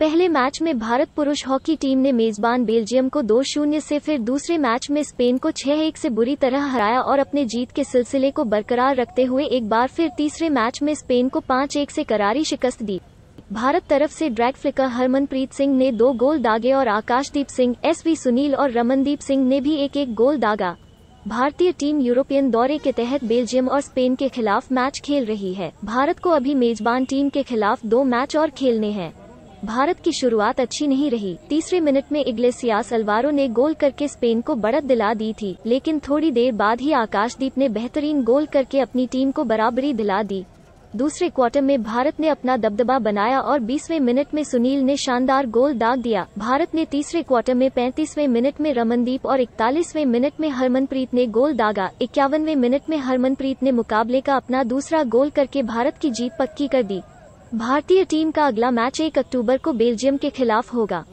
पहले मैच में भारत पुरुष हॉकी टीम ने मेजबान बेल्जियम को दो शून्य से फिर दूसरे मैच में स्पेन को छह एक से बुरी तरह हराया और अपने जीत के सिलसिले को बरकरार रखते हुए एक बार फिर तीसरे मैच में स्पेन को पाँच एक से करारी शिकस्त दी भारत तरफ से ड्रैग फ्लिकर हरमनप्रीत सिंह ने दो गोल दागे और आकाशदीप सिंह एस वी सुनील और रमनदीप सिंह ने भी एक एक गोल दागा भारतीय टीम यूरोपियन दौरे के तहत बेल्जियम और स्पेन के खिलाफ मैच खेल रही है भारत को अभी मेजबान टीम के खिलाफ दो मैच और खेलने हैं भारत की शुरुआत अच्छी नहीं रही तीसरे मिनट में इग्लेसियास अलवारो ने गोल करके स्पेन को बढ़त दिला दी थी लेकिन थोड़ी देर बाद ही आकाशदीप ने बेहतरीन गोल करके अपनी टीम को बराबरी दिला दी दूसरे क्वार्टर में भारत ने अपना दबदबा बनाया और 20वें मिनट में सुनील ने शानदार गोल दाग दिया भारत ने तीसरे क्वार्टर में 35वें मिनट में रमनदीप और 41वें मिनट में हरमनप्रीत ने गोल दागा इक्यावनवे मिनट में हरमनप्रीत ने मुकाबले का अपना दूसरा गोल करके भारत की जीत पक्की कर दी भारतीय टीम का अगला मैच एक अक्टूबर को बेल्जियम के खिलाफ होगा